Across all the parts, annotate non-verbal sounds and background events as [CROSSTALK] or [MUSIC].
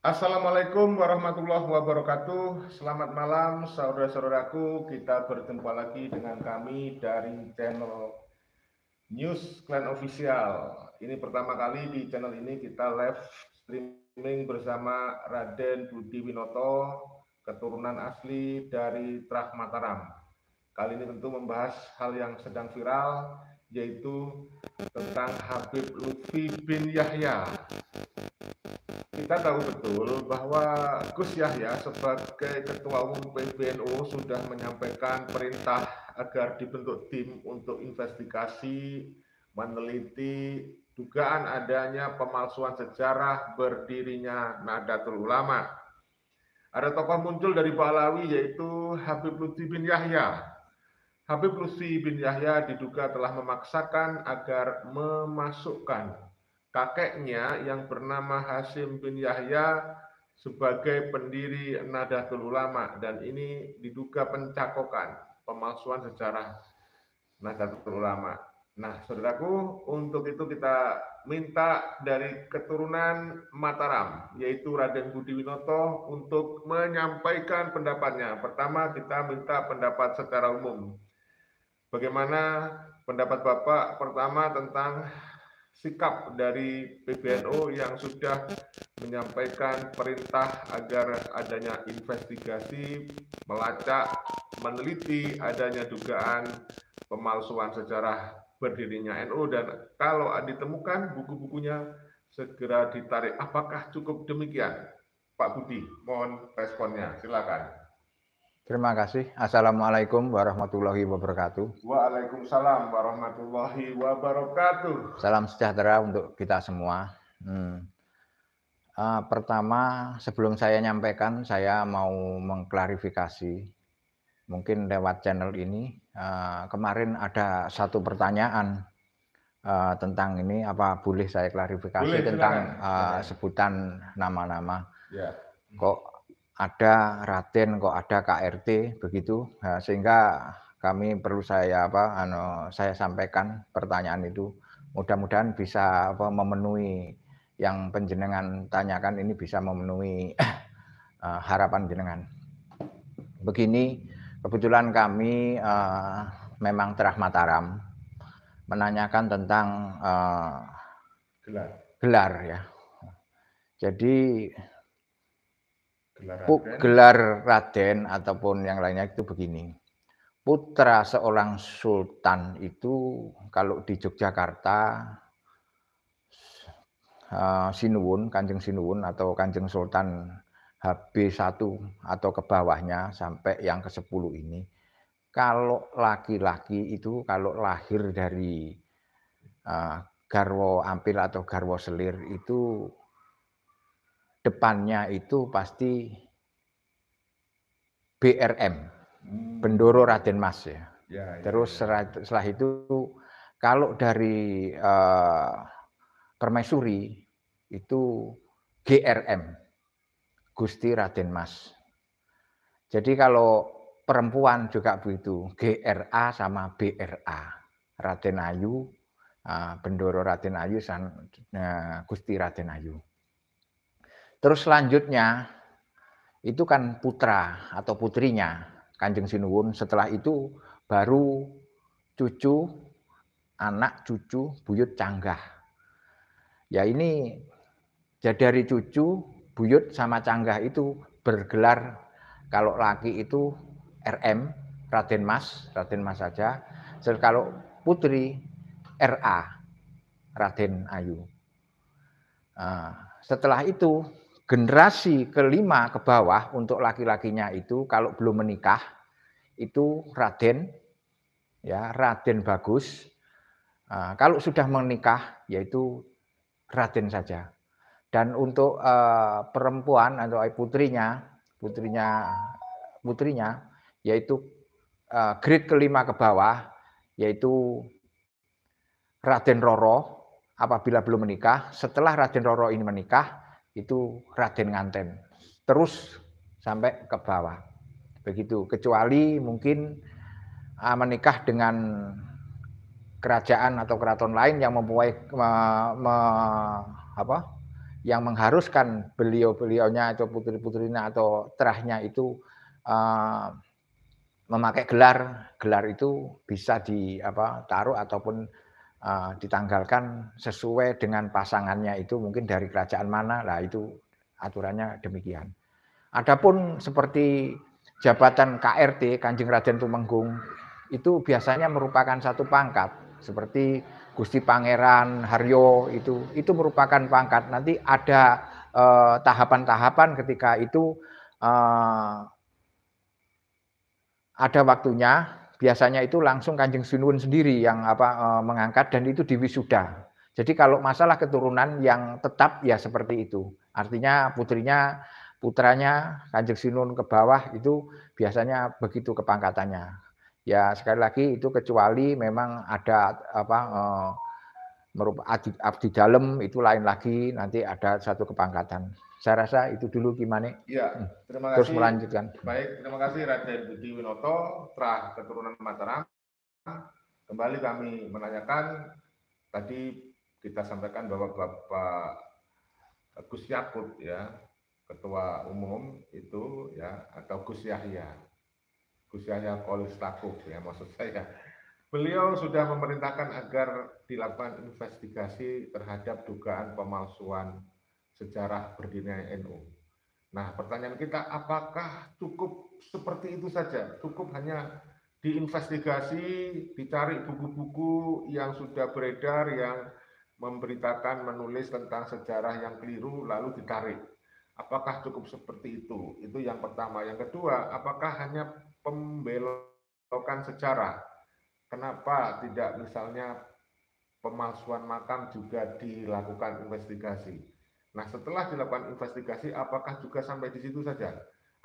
Assalamualaikum warahmatullahi wabarakatuh. Selamat malam saudara-saudaraku. Kita berjumpa lagi dengan kami dari channel News Clan Official. Ini pertama kali di channel ini kita live streaming bersama Raden Budi Winoto, keturunan asli dari Trah Mataram. Kali ini tentu membahas hal yang sedang viral, yaitu tentang Habib Lutfi bin Yahya. Kita tahu betul bahwa Gus Yahya sebagai Ketua Umum PBNU sudah menyampaikan perintah agar dibentuk tim untuk investigasi, meneliti dugaan adanya pemalsuan sejarah berdirinya Nahdlatul Ulama. Ada tokoh muncul dari Balawi yaitu Habib Lutfi bin Yahya Habib Lusi bin Yahya diduga telah memaksakan agar memasukkan kakeknya yang bernama Hasim bin Yahya sebagai pendiri Nadatul Ulama dan ini diduga pencakokan pemalsuan sejarah Nadatul Ulama. Nah, saudaraku, untuk itu kita minta dari keturunan Mataram, yaitu Raden Budi Winoto, untuk menyampaikan pendapatnya. Pertama, kita minta pendapat secara umum bagaimana pendapat Bapak pertama tentang sikap dari PBNU yang sudah menyampaikan perintah agar adanya investigasi, melacak, meneliti adanya dugaan pemalsuan sejarah berdirinya NU dan kalau ditemukan buku-bukunya segera ditarik. Apakah cukup demikian? Pak Budi, mohon responnya. Silakan. Terima kasih. Assalamualaikum warahmatullahi wabarakatuh. Waalaikumsalam warahmatullahi wabarakatuh. Salam sejahtera untuk kita semua. Hmm. Uh, pertama, sebelum saya nyampaikan, saya mau mengklarifikasi. Mungkin lewat channel ini, uh, kemarin ada satu pertanyaan uh, tentang ini. Apa boleh saya klarifikasi boleh, tentang uh, sebutan nama-nama? Ya. Kok ada Raden kok ada KRT begitu nah, sehingga kami perlu saya apa ano, saya sampaikan pertanyaan itu mudah-mudahan bisa apa, memenuhi yang penjenengan tanyakan ini bisa memenuhi uh, [CLEARS THROAT] harapan jenengan begini kebetulan kami uh, memang terah Mataram menanyakan tentang uh, gelar gelar ya jadi gelar Raden. gelar Raden ataupun yang lainnya itu begini. Putra seorang sultan itu kalau di Yogyakarta uh, Sinuwun, Kanjeng Sinuwun atau Kanjeng Sultan HB1 atau ke bawahnya sampai yang ke-10 ini. Kalau laki-laki itu kalau lahir dari uh, eh, garwo ampil atau garwo selir itu depannya itu pasti BRM, hmm. Bendoro Raden Mas ya. ya, ya Terus ya. setelah itu kalau dari uh, Permaisuri itu GRM, Gusti Raden Mas. Jadi kalau perempuan juga begitu, GRA sama BRA, Raden Ayu, uh, Bendoro Raden Ayu, san, uh, Gusti Raden Ayu. Terus selanjutnya itu kan putra atau putrinya Kanjeng Sinuwun. Setelah itu baru cucu, anak cucu, buyut canggah. Ya ini jadi ya dari cucu, buyut sama canggah itu bergelar kalau laki itu RM, Raden Mas, Raden Mas saja. kalau putri RA, Raden Ayu. Nah, setelah itu generasi kelima ke bawah untuk laki-lakinya itu kalau belum menikah itu Raden ya Raden bagus. Ah, kalau sudah menikah yaitu Raden saja. Dan untuk uh, perempuan atau eh, putrinya, putrinya putrinya yaitu uh, grade kelima ke bawah yaitu Raden Roro apabila belum menikah, setelah Raden Roro ini menikah itu Raden Nganten. Terus sampai ke bawah. Begitu, kecuali mungkin ah, menikah dengan kerajaan atau keraton lain yang mempunyai me, me, apa? yang mengharuskan beliau-beliaunya atau putri-putrinya atau terahnya itu uh, memakai gelar. Gelar itu bisa di apa taruh ataupun Ah, ditanggalkan sesuai dengan pasangannya itu mungkin dari kerajaan mana lah itu aturannya demikian. Adapun seperti jabatan KRT Kanjeng Raden Tumenggung itu biasanya merupakan satu pangkat seperti Gusti Pangeran Haryo itu itu merupakan pangkat nanti ada eh, tahapan-tahapan eh, ketika itu eh, ada waktunya biasanya itu langsung Kanjeng Sunan sendiri yang apa e, mengangkat dan itu diwisuda. Jadi kalau masalah keturunan yang tetap ya seperti itu. Artinya putrinya putranya Kanjeng Sunan ke bawah itu biasanya begitu kepangkatannya. Ya sekali lagi itu kecuali memang ada apa eh, abdi, abdi dalam itu lain lagi nanti ada satu kepangkatan. Saya rasa itu dulu gimana? Iya, hmm. terima kasih. Terus melanjutkan. Baik, terima kasih Raden Budi Winoto, terah keturunan Mataram. Kembali kami menanyakan, tadi kita sampaikan bahwa Bapak Gus Yakut ya, Ketua Umum itu ya, atau Gus Yahya. Gus Yahya Kolistakuk ya maksud saya. Beliau sudah memerintahkan agar dilakukan investigasi terhadap dugaan pemalsuan sejarah berdirinya NU. Nah, pertanyaan kita apakah cukup seperti itu saja? Cukup hanya diinvestigasi, dicari buku-buku yang sudah beredar yang memberitakan menulis tentang sejarah yang keliru lalu ditarik. Apakah cukup seperti itu? Itu yang pertama. Yang kedua, apakah hanya pembelokan sejarah? Kenapa tidak misalnya pemalsuan makam juga dilakukan investigasi? Nah, setelah dilakukan investigasi, apakah juga sampai di situ saja?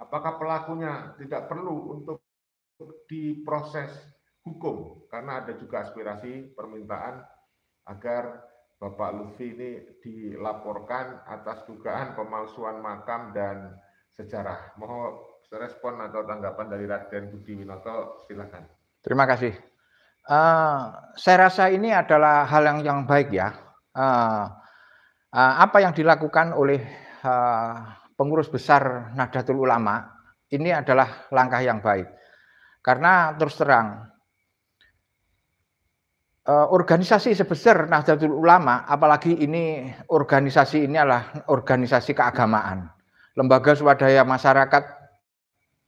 Apakah pelakunya tidak perlu untuk diproses hukum? Karena ada juga aspirasi permintaan agar Bapak Lutfi ini dilaporkan atas dugaan pemalsuan makam dan sejarah. Mohon respon atau tanggapan dari Raden Budi Winoto, silakan. Terima kasih. Uh, saya rasa ini adalah hal yang yang baik ya. Uh, Eh, apa yang dilakukan oleh eh, pengurus besar Nahdlatul Ulama ini adalah langkah yang baik. Karena terus terang eh, organisasi sebesar Nahdlatul Ulama apalagi ini organisasi ini adalah organisasi keagamaan. Lembaga swadaya masyarakat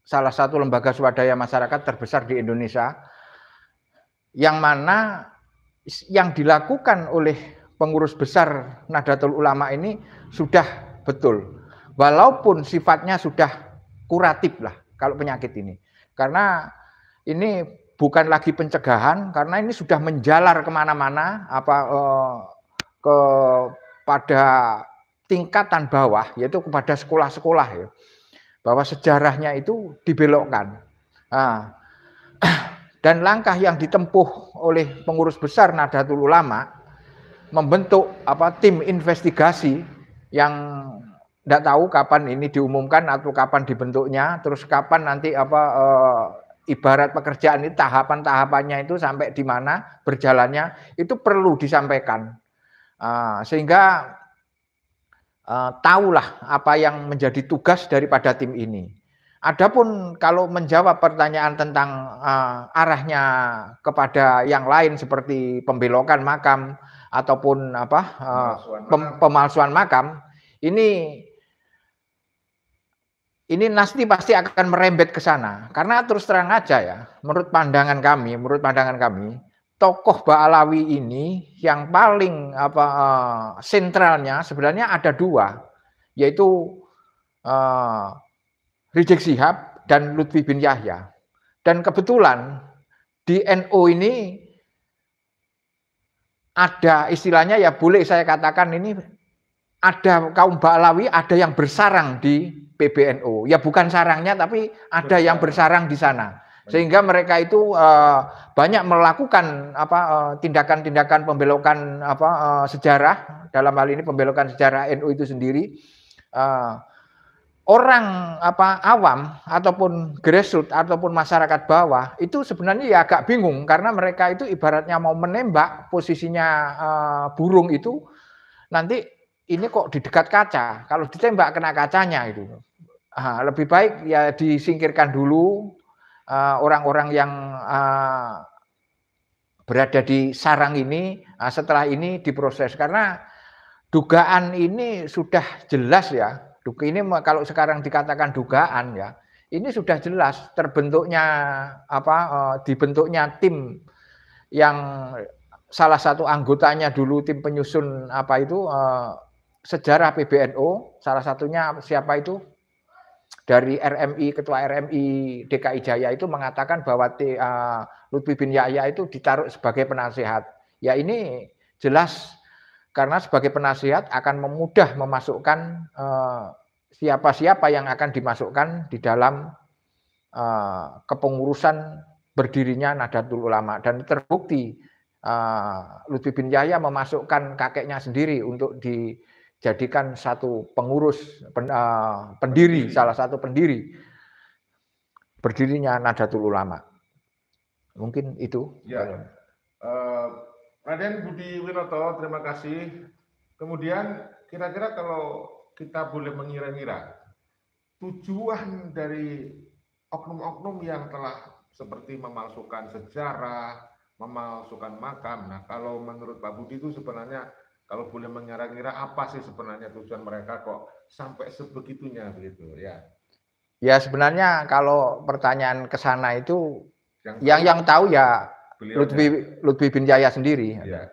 salah satu lembaga swadaya masyarakat terbesar di Indonesia yang mana yang dilakukan oleh pengurus besar Nahdlatul Ulama ini sudah betul. Walaupun sifatnya sudah kuratif lah kalau penyakit ini. Karena ini bukan lagi pencegahan karena ini sudah menjalar kemana-mana apa eh, ke tingkatan bawah yaitu kepada sekolah-sekolah ya bahwa sejarahnya itu dibelokkan nah, [CLEARS THROAT] dan langkah yang ditempuh oleh pengurus besar Nahdlatul Ulama membentuk apa tim investigasi yang tidak tahu kapan ini diumumkan atau kapan dibentuknya, terus kapan nanti apa e, ibarat pekerjaan ini tahapan-tahapannya itu sampai di mana berjalannya itu perlu disampaikan e, sehingga e, tahulah apa yang menjadi tugas daripada tim ini. Adapun kalau menjawab pertanyaan tentang uh, arahnya kepada yang lain seperti pembelokan makam ataupun apa eh, pemalsuan, pem, makam. pemalsuan makam ini ini nasti pasti akan merembet ke sana karena terus terang aja ya menurut pandangan kami menurut pandangan kami tokoh Baalawi ini yang paling apa uh, sentralnya sebenarnya ada dua yaitu uh, Rizik Sihab dan Lutfi bin Yahya dan kebetulan di NO ini ada istilahnya ya boleh saya katakan ini ada kaum Ba'lawi ada yang bersarang di PBNU. Ya bukan sarangnya tapi ada yang bersarang di sana. Sehingga mereka itu uh, banyak melakukan apa tindakan eh, tindakan-tindakan pembelokan apa uh, sejarah dalam hal ini pembelokan sejarah NU itu sendiri. Uh, orang apa awam ataupun grassroots ataupun masyarakat bawah itu sebenarnya ya agak bingung karena mereka itu ibaratnya mau menembak posisinya uh, burung itu nanti ini kok di dekat kaca kalau ditembak kena kacanya itu uh, lebih baik ya disingkirkan dulu orang eh, orang-orang yang uh, berada di sarang ini uh, setelah ini diproses karena dugaan ini sudah jelas ya ini kalau sekarang dikatakan dugaan ya, ini sudah jelas terbentuknya apa eh, dibentuknya tim yang salah satu anggotanya dulu tim penyusun apa itu eh, sejarah PBNO, salah satunya siapa itu dari RMI ketua RMI DKI Jaya itu mengatakan bahwa eh, Lutfi bin Yahya itu ditaruh sebagai penasehat. Ya ini jelas karena sebagai penasihat akan memudah memasukkan eh, siapa-siapa yang akan dimasukkan di dalam eh, kepengurusan berdirinya Nahdlatul Ulama dan terbukti eh, Lutfi bin Yahya memasukkan kakeknya sendiri untuk dijadikan satu pengurus pen, pendiri salah satu pendiri berdirinya Nahdlatul Ulama. Mungkin itu. Ya. Uh, Raden Budi Winoto, terima kasih. Kemudian kira-kira kalau kita boleh mengira-ngira tujuan dari oknum-oknum yang telah seperti memalsukan sejarah, memalsukan makam. Nah, kalau menurut Pak Budi itu sebenarnya kalau boleh mengira-ngira apa sih sebenarnya tujuan mereka kok sampai sebegitunya begitu ya. Ya sebenarnya kalau pertanyaan ke sana itu yang yang yang tahu ya beliau Lutfi ya. Lutfi bin Jaya sendiri. Ya.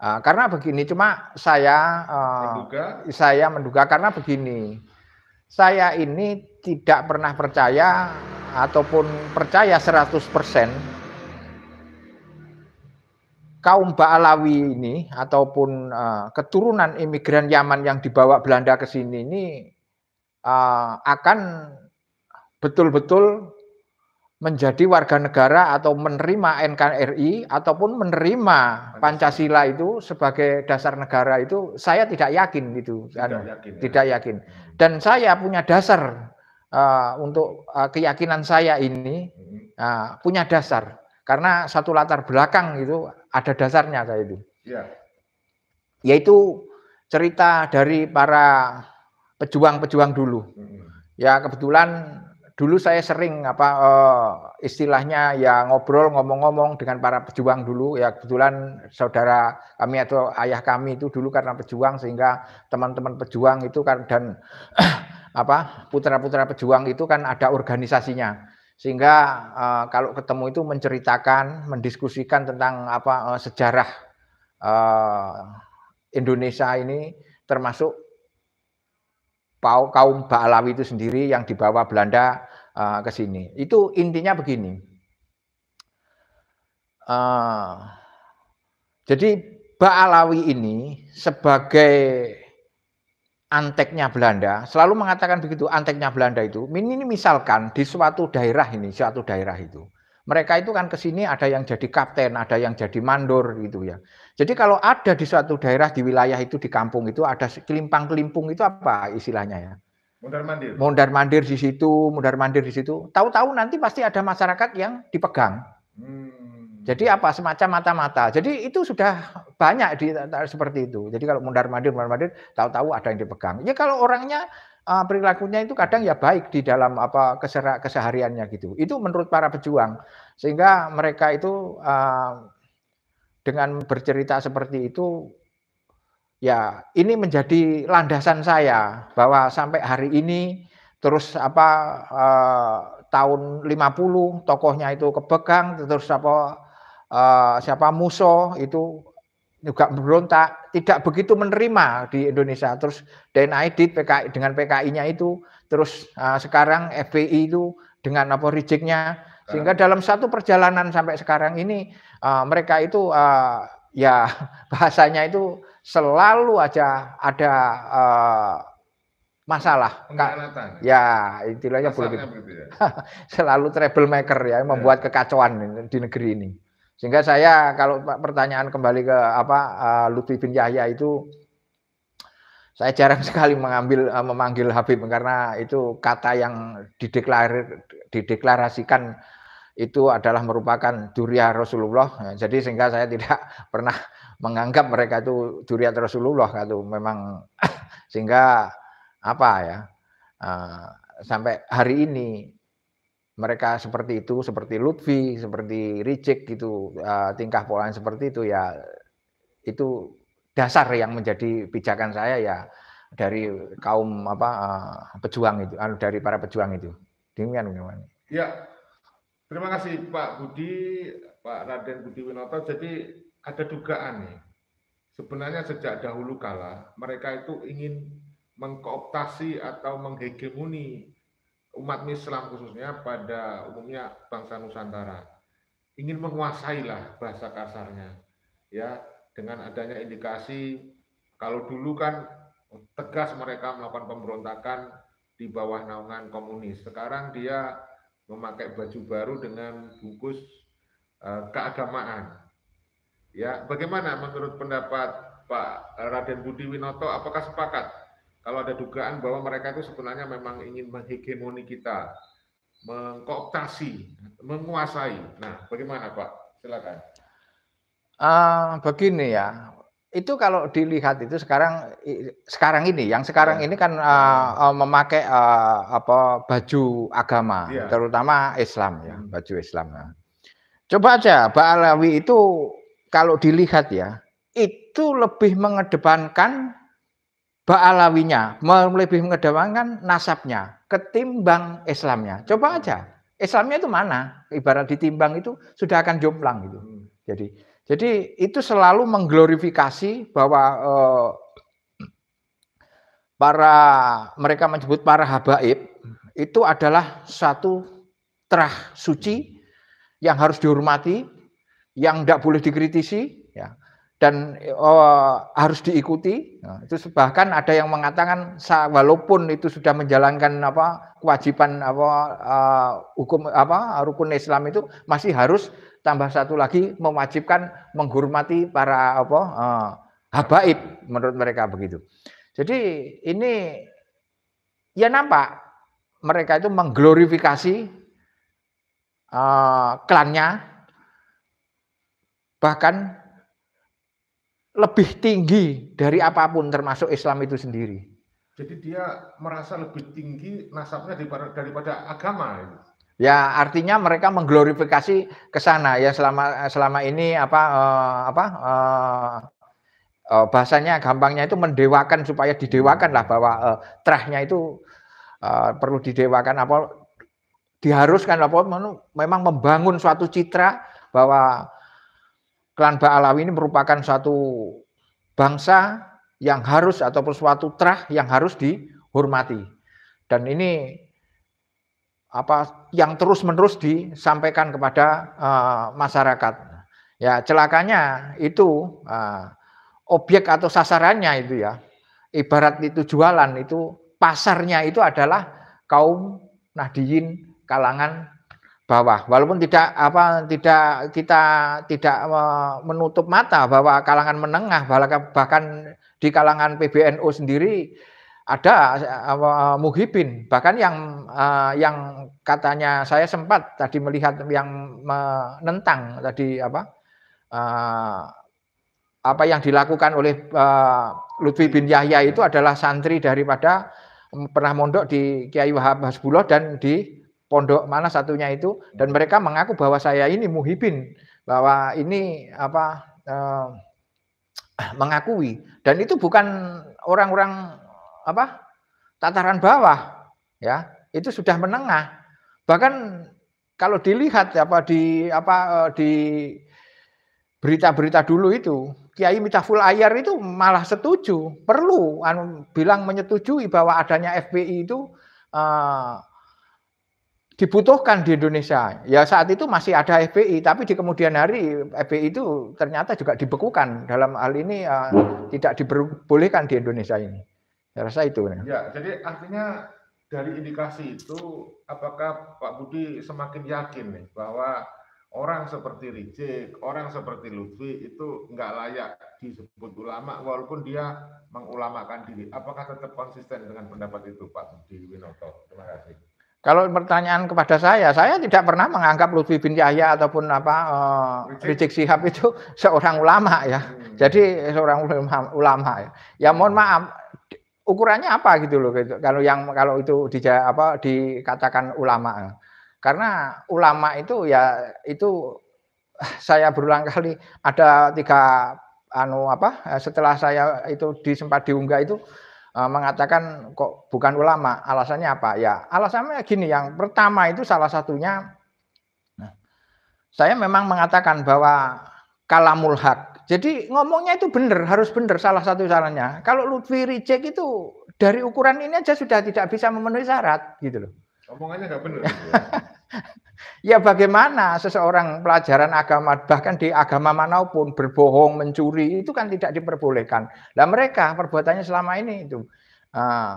Uh, karena begini, cuma saya uh, menduga. saya menduga karena begini, saya ini tidak pernah percaya ataupun percaya 100% kaum Ba'alawi ini ataupun uh, keturunan imigran Yaman yang dibawa Belanda ke sini ini uh, akan betul-betul menjadi warga negara atau menerima NKRI ataupun menerima Pancasila itu sebagai dasar negara itu saya tidak yakin gitu tidak anu, yakin, ya. tidak yakin hmm. dan saya punya dasar uh, untuk uh, keyakinan saya ini uh, punya dasar karena satu latar belakang itu ada dasarnya saya itu ya. yaitu cerita dari para pejuang-pejuang dulu hmm. ya kebetulan dulu saya sering apa uh, istilahnya ya ngobrol ngomong-ngomong dengan para pejuang dulu ya kebetulan saudara kami atau ayah kami itu dulu karena pejuang sehingga teman-teman pejuang itu kan dan [CLEARS THROAT] apa putra-putra pejuang itu kan ada organisasinya sehingga uh, kalau ketemu itu menceritakan mendiskusikan tentang apa uh, sejarah uh, Indonesia ini termasuk kaum Baalawi itu sendiri yang dibawa Belanda uh, ke sini. Itu intinya begini. Uh, jadi Baalawi ini sebagai anteknya Belanda, selalu mengatakan begitu anteknya Belanda itu. Ini misalkan di suatu daerah ini, suatu daerah itu mereka itu kan ke sini ada yang jadi kapten, ada yang jadi mandor gitu ya. Jadi kalau ada di suatu daerah di wilayah itu di kampung itu ada kelimpang-kelimpung itu apa istilahnya ya? Mundar mandir. Mundar mandir di situ, mundar mandir di situ. Tahu-tahu nanti pasti ada masyarakat yang dipegang. Hmm. Jadi apa semacam mata-mata. Jadi itu sudah banyak di seperti itu. Jadi kalau mundar mandir, mundar mandir, tahu-tahu ada yang dipegang. Ya kalau orangnya uh, perilakunya itu kadang ya baik di dalam apa kesehariannya gitu. Itu menurut para pejuang sehingga mereka itu uh, dengan bercerita seperti itu ya ini menjadi landasan saya bahwa sampai hari ini terus apa uh, tahun 50 tokohnya itu kebegang terus apa uh, siapa Muso itu juga berontak, tidak begitu menerima di Indonesia. Terus DNID PKI dengan PKI-nya itu, terus uh, sekarang FPI itu dengan apa rejeknya, sehingga ah. dalam satu perjalanan sampai sekarang ini uh, mereka itu uh, ya [LAUGHS] bahasanya itu selalu aja ada uh, masalah. Enggak, Ya, istilahnya selalu ya. [LAUGHS] travel selalu troublemaker ya, ya, membuat kekacauan di negeri ini. Sehingga saya kalau pertanyaan kembali ke apa eh, Lutfi bin Yahya itu saya jarang [LAUGHS] sekali mengambil eh, memanggil Habib karena itu kata yang dideklar, dideklarasikan itu adalah merupakan duriah Rasulullah. Jadi sehingga saya tidak [LAUGHS] pernah menganggap mereka itu duriah Rasulullah itu memang [CLEARS THROAT] sehingga apa ya eh, sampai hari ini mereka seperti itu, seperti Lutfi, seperti Ricik gitu, eh, tingkah polanya seperti itu ya itu dasar yang menjadi pijakan saya ya dari kaum apa eh, pejuang itu, anu, dari para pejuang itu. Demikian teman Ya, terima kasih Pak Budi, Pak Raden Budi Winoto. Jadi ada dugaan nih, sebenarnya sejak dahulu kala mereka itu ingin mengkooptasi atau menghegemoni umat Islam khususnya pada umumnya bangsa Nusantara ingin menguasailah bahasa kasarnya ya dengan adanya indikasi kalau dulu kan tegas mereka melakukan pemberontakan di bawah naungan komunis sekarang dia memakai baju baru dengan bungkus uh, keagamaan ya bagaimana menurut pendapat Pak Raden Budi Winoto apakah sepakat kalau ada dugaan bahwa mereka itu sebenarnya memang ingin menghegemoni kita, mengkooptasi, menguasai. Nah, bagaimana Pak? Silakan. Uh, begini ya, itu kalau dilihat itu sekarang sekarang ini yang sekarang iya. ini kan uh, uh, memakai uh, apa baju agama ya. terutama Islam ya hmm. baju Islam ya. coba aja Pak Alawi itu kalau dilihat ya itu lebih mengedepankan Ba'alawinya lebih mengedepankan nasabnya ketimbang Islamnya. Coba hmm. aja. Islamnya itu mana? Ibarat ditimbang itu sudah akan jomplang gitu. Hmm. Jadi jadi itu selalu mengglorifikasi bahwa eh, para mereka menyebut para habaib itu adalah satu terah suci hmm. yang harus dihormati, yang tidak boleh dikritisi, ya dan oh, harus diikuti. Nah, itu bahkan ada yang mengatakan walaupun itu sudah menjalankan apa kewajiban apa uh, hukum apa rukun Islam itu masih harus tambah satu lagi mewajibkan menghormati para apa uh, habaib menurut mereka begitu. Jadi ini ya nampak mereka itu mengglorifikasi uh, klannya bahkan lebih tinggi dari apapun termasuk Islam itu sendiri. Jadi dia merasa lebih tinggi nasabnya daripada, daripada agama. Ya artinya mereka mengglorifikasi ke sana ya selama selama ini apa eh, apa eh, eh, bahasanya gampangnya itu mendewakan supaya didewakan lah bahwa eh, terahnya itu eh, perlu didewakan apa diharuskan apa memang membangun suatu citra bahwa klan Ba'alawi ini merupakan suatu bangsa yang harus ataupun suatu trah yang harus dihormati. Dan ini apa yang terus-menerus disampaikan kepada uh, masyarakat. Ya, celakanya itu uh, objek atau sasarannya itu ya. Ibarat itu jualan itu pasarnya itu adalah kaum nahdiyin kalangan bawah. Walaupun tidak apa tidak kita tidak eh, menutup mata bahwa kalangan menengah bahkan di kalangan PBNU sendiri ada uh, muhibin bahkan yang eh, yang katanya saya sempat tadi melihat yang menentang tadi apa eh, apa yang dilakukan oleh Lutfi bin Yahya itu adalah santri daripada pernah mondok di Kiai Wahab Hasbullah dan di pondok mana satunya itu dan hmm. mereka mengaku bahwa saya ini muhibin bahwa ini apa eh, mengakui dan itu bukan orang-orang apa tataran bawah ya itu sudah menengah bahkan kalau dilihat apa di apa eh, di berita-berita dulu itu Kiai Mitaful Ayar itu malah setuju perlu anu, bilang menyetujui bahwa adanya FPI itu eh, dibutuhkan di Indonesia. Ya saat itu masih ada FPI, tapi di kemudian hari FPI itu ternyata juga dibekukan dalam hal ini uh, tidak diperbolehkan di Indonesia ini. Saya rasa itu. Ya, jadi artinya dari indikasi itu apakah Pak Budi semakin yakin nih bahwa orang seperti Rijik, orang seperti Lutfi itu nggak layak disebut ulama walaupun dia mengulamakan diri. Apakah tetap konsisten dengan pendapat itu Pak Budi Winoto? Terima kasih. Kalau pertanyaan kepada saya, saya tidak pernah menganggap Lutfi bin Yahya ataupun apa uh, Rizik Sihab itu [LAUGHS] seorang ulama ya. Hmm. Jadi seorang ulama, ulama ya. Ya mohon maaf, ukurannya apa gitu loh gitu. Kalau yang kalau itu di apa dikatakan ulama. Ya. Karena ulama itu ya itu [LAUGHS] saya berulang kali ada tiga anu apa setelah saya itu disempat diunggah itu Eh, mengatakan kok bukan ulama. Alasannya apa? Ya, alasannya gini. Yang pertama itu salah satunya nah, saya memang mengatakan bahwa kalamul hak. Jadi ngomongnya itu benar, harus benar salah satu sarannya. Kalau Lutfi Rijek itu dari ukuran ini aja sudah tidak bisa memenuhi syarat gitu loh. Ngomongannya nggak benar. [LAUGHS] Ya bagaimana seseorang pelajaran agama bahkan di agama manapun berbohong, mencuri itu kan tidak diperbolehkan. Nah mereka perbuatannya selama ini itu uh,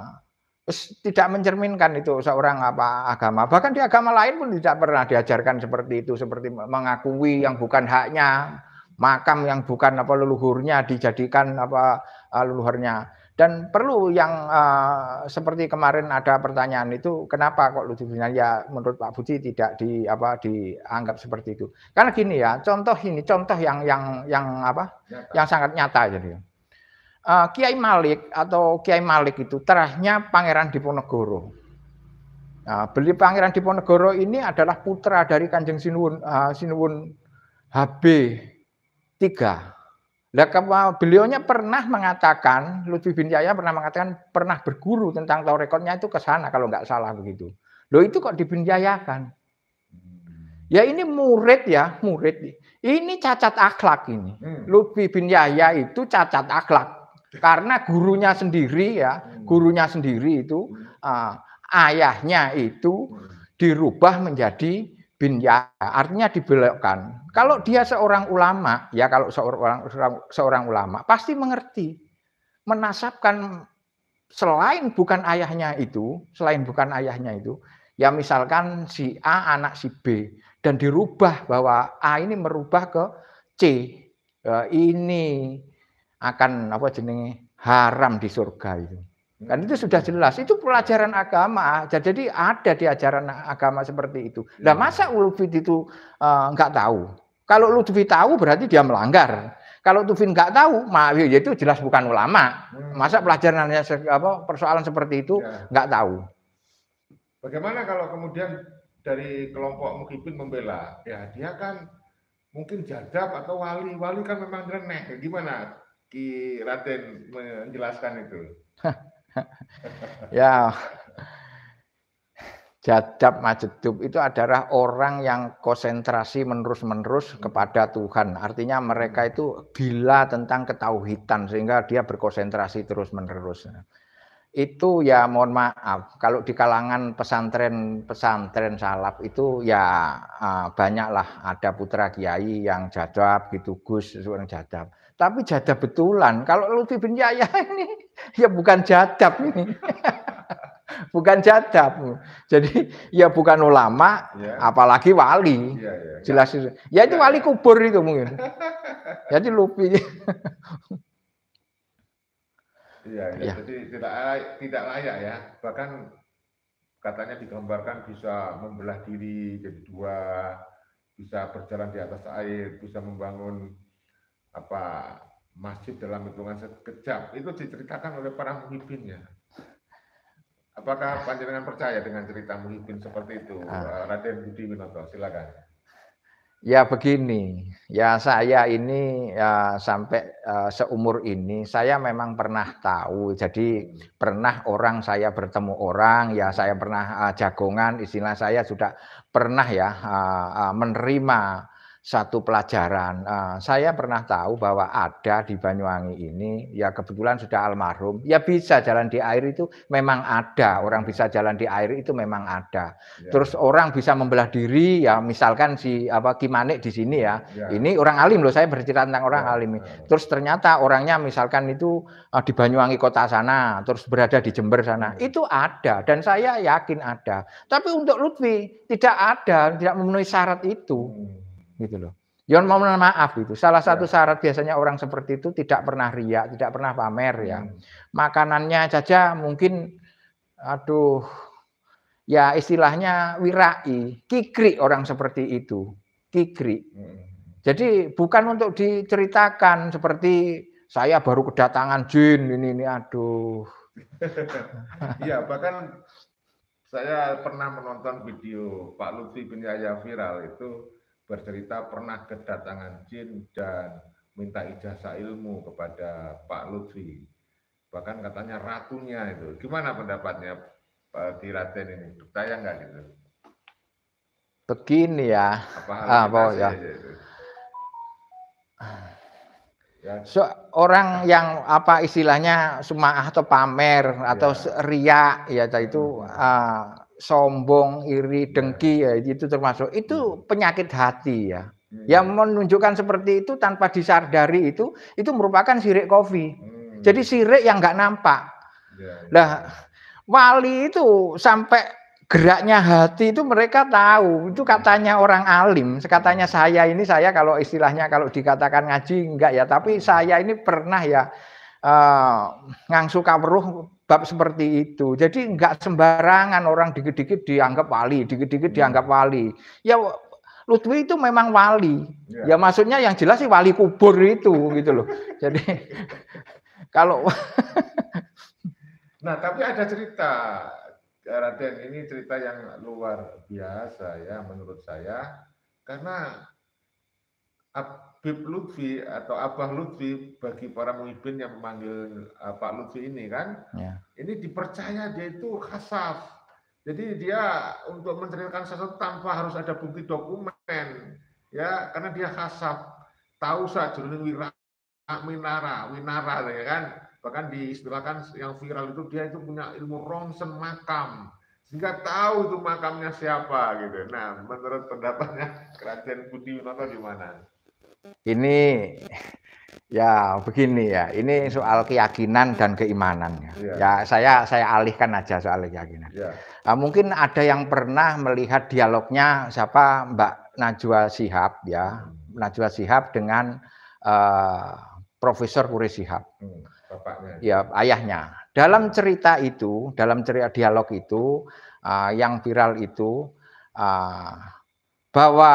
tidak mencerminkan itu seorang apa agama. Bahkan di agama lain pun tidak pernah diajarkan seperti itu, seperti mengakui yang bukan haknya, makam yang bukan apa leluhurnya dijadikan apa ah, leluhurnya dan perlu yang uh, seperti kemarin ada pertanyaan itu kenapa kok Lutfi bin ya menurut Pak Budi tidak di apa dianggap seperti itu karena gini ya contoh ini contoh yang yang yang apa nyata. yang sangat nyata jadi uh, Kiai Malik atau Kiai Malik itu terahnya Pangeran Diponegoro Nah, beli Pangeran Diponegoro ini adalah putra dari Kanjeng Sinuwun uh, Sinuwun HB tiga Nah, beliaunya pernah mengatakan, Lutfi bin Yahya pernah mengatakan pernah berguru tentang tahu rekornya itu ke sana kalau nggak salah begitu. Lo itu kok dibinjayakan? Ya ini murid ya, murid. Ini cacat akhlak ini. Hmm. Lutfi bin Yahya itu cacat akhlak. Karena gurunya sendiri ya, hmm. gurunya sendiri itu uh, ayahnya itu dirubah menjadi bin Yahya, artinya dibelokkan. Kalau dia seorang ulama, ya kalau seorang seorang, seorang ulama pasti mengerti menasabkan selain bukan ayahnya itu, selain bukan ayahnya itu, ya misalkan si A anak si B dan dirubah bahwa A ini merubah ke C. E, ini akan apa jenenge haram di surga itu. Kan itu sudah jelas, itu pelajaran agama. Jadi ada di ajaran agama seperti itu. Nah masa Ulfit itu enggak uh, tahu? Kalau lu Lutfi tahu berarti dia melanggar. Kalau Tufin nggak tahu, maaf ya itu jelas bukan ulama. Hmm. Masa pelajarannya apa persoalan seperti itu ya. nggak tahu. Bagaimana kalau kemudian dari kelompok Mukibin membela? Ya dia kan mungkin jadab atau wali. Wali kan memang renek. Gimana Ki Raden menjelaskan itu? [LAUGHS] ya Jadab majedub itu adalah orang yang konsentrasi menerus-menerus hmm. kepada Tuhan. Artinya mereka hmm. itu gila tentang ketauhitan sehingga dia berkonsentrasi terus-menerus. Itu ya mohon maaf kalau di kalangan pesantren-pesantren salaf itu ya ah, banyaklah ada putra kiai yang jadab gitu Gus seorang jadab. Tapi jadab betulan. Kalau Lutfi bin Yahya ini [LAUGHS] ya bukan jadab ini. [LAUGHS] bukan jadab. Jadi ya bukan ulama, ya. apalagi wali. Ya, ya, ya. Jelas itu. Ya itu ya. wali kubur itu mungkin. Jadi lupi. [LAUGHS] Iya, ya. ya. jadi tidak tidak layak ya. Bahkan katanya digambarkan bisa membelah diri jadi dua, bisa berjalan di atas air, bisa membangun apa masjid dalam hitungan sekejap. Itu diceritakan oleh para pemimpinnya. Apakah panjenengan percaya dengan cerita mungkin seperti itu, ah. Eh, Raden Budi Winoto? Silakan. Ya begini, ya saya ini ya, sampai uh, seumur ini saya memang pernah tahu. Jadi pernah orang saya bertemu orang, ya saya pernah uh, jagongan, istilah saya sudah pernah ya uh, uh, menerima satu pelajaran. Eh, saya pernah tahu bahwa ada di Banyuwangi ini, ya kebetulan sudah almarhum, ya bisa jalan di air itu memang ada. Orang bisa jalan di air itu memang ada. Ya. Terus orang bisa membelah diri, ya misalkan si apa Kimanik di sini ya. ya. Ini orang alim loh, saya bercerita tentang orang ya. alim. Ya. Terus ternyata orangnya misalkan itu eh, di Banyuwangi kota sana, terus berada di Jember sana. Itu ada dan saya yakin ada. Tapi untuk Lutfi tidak ada, tidak memenuhi syarat itu. Hmm gitu loh. Yon mau mohon maaf itu. Salah ya. satu syarat biasanya orang seperti itu tidak pernah riak, tidak pernah pamer ya. Hmm. Makanannya saja mungkin aduh ya istilahnya wirai, kikri orang seperti itu. Kikri. Hmm. Jadi bukan untuk diceritakan seperti saya baru kedatangan jin ini ini aduh. [LAUGHS] Iya, bahkan saya pernah menonton video Pak Lutfi bin Yahya viral itu bercerita pernah kedatangan jin dan minta ijazah ilmu kepada Pak Lutfi. Bahkan katanya ratunya itu. Gimana pendapatnya Pak Tiraten ini? Percaya nggak gitu? Begini ya. Apa ah, hal ah, apa ya. Ya. So, orang yang apa istilahnya sumah atau pamer atau ya. ria ya itu hmm. uh, sombong, iri, iya. dengki ya itu termasuk itu iya. penyakit hati ya. Iya. Yang menunjukkan seperti itu tanpa disadari itu itu merupakan sirik kofi. Hmm. Jadi sirik yang nggak nampak. Nah, wali itu sampai geraknya hati itu mereka tahu. Itu katanya orang alim, katanya saya ini saya kalau istilahnya kalau dikatakan ngaji enggak ya, tapi hmm. saya ini pernah ya uh, ngangsu kawruh bab seperti itu. Jadi enggak sembarangan orang dikit-dikit dianggap wali, dikit-dikit hmm. dianggap wali. Ya lutwi itu memang wali. Ya. ya maksudnya yang jelas sih wali kubur itu gitu loh. [LAUGHS] Jadi kalau Nah, tapi ada cerita Raden ini cerita yang luar biasa ya menurut saya karena Abib Lutfi atau Abah Lutfi bagi para muhibin yang memanggil uh, Pak Lutfi ini kan, ya. ini dipercaya dia itu khasaf. Jadi dia untuk menceritakan sesuatu tanpa harus ada bukti dokumen, ya karena dia khasaf. Tahu saja wira minara, winara ya kan. Bahkan diistilahkan yang viral itu dia itu punya ilmu ronsen makam sehingga tahu itu makamnya siapa gitu. Nah, menurut pendapatnya [LAUGHS] kerajaan putih Winoto di mana? Ini [LAUGHS] ya begini ya, ini soal keyakinan dan keimanan ya. Iya. Ya, saya saya alihkan aja soal keyakinan. Ya. Nah, mungkin ada yang pernah melihat dialognya siapa Mbak Najwa Sihab ya, hmm. Najwa Sihab dengan uh, Profesor Kure Sihab. Hmm, Ya, ayahnya. Dalam cerita itu, dalam cerita dialog itu uh, yang viral itu uh, bahwa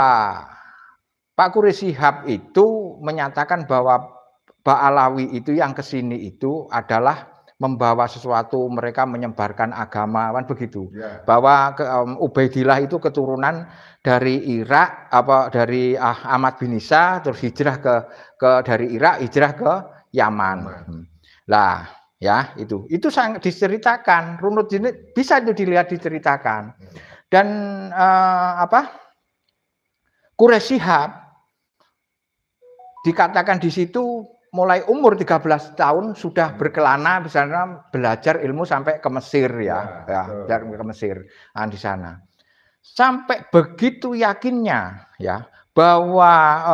Pak Kurisihab itu menyatakan bahwa Ba'alawi itu yang ke sini itu adalah membawa sesuatu, mereka menyebarkan agama, kan begitu. ya. Bahwa ke, um, Ubaidillah itu keturunan dari Irak apa dari ah, Ahmad bin Isa terus hijrah ke ke dari Irak hijrah ke Yaman. Hmm. Lah, ya itu. Itu sangat diceritakan, runut ini bisa itu dilihat diceritakan. Ya. Dan uh, apa? Quraisyhab dikatakan di situ mulai umur 13 tahun sudah hmm. berkelana misalnya belajar ilmu sampai ke Mesir ya, ya, ya ke Mesir nah, di sana. Sampai begitu yakinnya ya bahwa uh,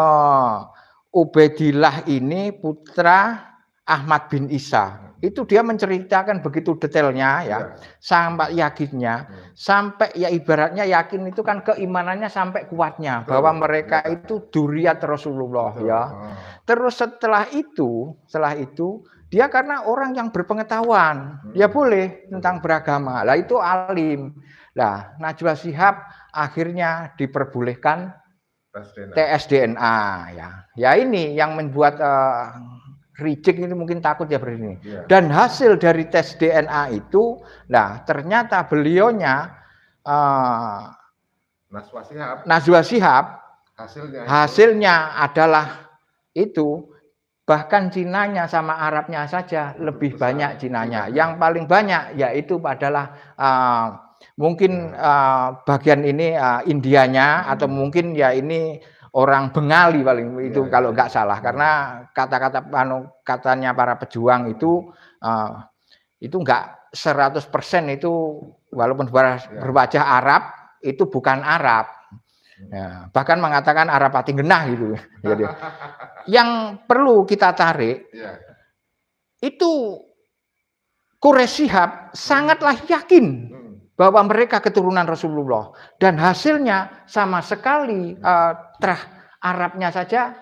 eh, Ubedillah ini putra Ahmad bin Isa itu dia menceritakan begitu detailnya ya, ya. sampai yakinnya ya. sampai ya ibaratnya yakin itu kan keimanannya sampai kuatnya bahwa mereka ya. itu duriat Rasulullah ya. Iya. Terus setelah itu, setelah itu dia karena orang yang berpengetahuan, dia hmm. ya boleh tentang beragama. Lah itu alim. Lah Najwa Sihab akhirnya diperbolehkan TSDNA ya. Ya ini yang membuat uh, Rijik ini mungkin takut ya berini. Yeah. Dan hasil dari tes DNA itu, nah ternyata belionya uh, eh, Najwa Sihab, Najwa Sihab hasilnya, hasilnya adalah itu bahkan Cinanya sama Arabnya saja lebih Besar. banyak Cinanya. Iya. Yang paling banyak yaitu adalah uh, mungkin uh, bagian ini uh, Indianya hmm. atau mungkin ya ini orang Bengali paling itu ya, kalau iya. nggak salah iya. karena kata-kata anu katanya para pejuang itu uh, itu nggak 100% itu walaupun iya. berwajah Arab itu bukan Arab. Hmm. Ya, bahkan mengatakan Arab pati genah gitu. [LAUGHS] Jadi, yang perlu kita tarik itu Quraisy Sihab sangatlah hmm. yakin hmm. bahwa mereka keturunan Rasulullah dan hasilnya sama sekali uh, terah Arabnya saja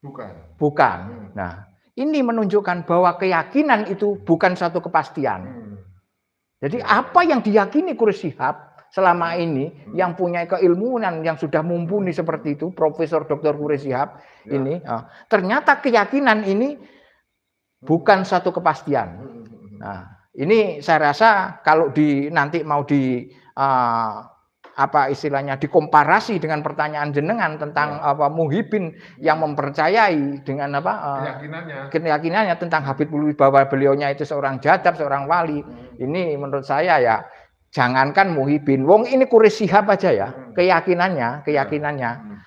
bukan. Bukan. Hmm. Nah, ini menunjukkan bahwa keyakinan itu bukan satu kepastian. Hmm. Jadi ya, ya, apa ya. yang diyakini Kursihab selama hmm. ini hmm. yang punya keilmuan yang sudah mumpuni seperti itu Profesor Dr. Kursihab ya. ini oh, ternyata keyakinan ini hmm. bukan satu kepastian. Hmm, nah, ini saya rasa kalau di nanti mau di uh, apa istilahnya dikomparasi dengan pertanyaan jenengan tentang ya. apa muhibin yang mempercayai dengan apa eh, keyakinannya, keyakinannya tentang habib Bulu bahwa beliaunya itu seorang jadab, seorang wali. Hmm. Ini menurut saya ya jangankan muhibin, wong ini kuris sihab aja ya, hmm. keyakinannya, ya. keyakinannya. Hmm.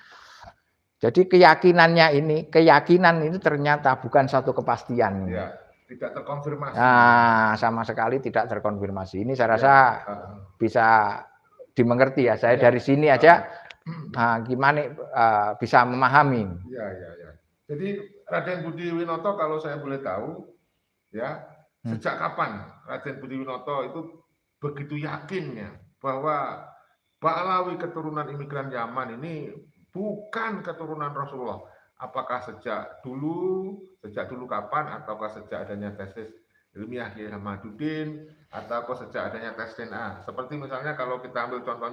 Jadi keyakinannya ini, keyakinan itu ternyata bukan satu kepastian. Ya tidak terkonfirmasi. Nah, sama sekali tidak terkonfirmasi. Ini saya rasa ya. Ah. bisa dimengerti ya. Saya ya. dari sini aja nah, [CLEARS THROAT] gimana uh, bisa memahami. Ya, ya, ya. Jadi Raden Budi Winoto kalau saya boleh tahu ya hmm. sejak kapan Raden Budi Winoto itu begitu yakinnya bahwa Ba'alawi keturunan imigran Yaman ini bukan keturunan Rasulullah. Apakah sejak dulu, sejak dulu kapan, ataukah sejak adanya tesis ilmiah di Ramadudin atau sejak adanya tes DNA. Seperti misalnya kalau kita ambil contoh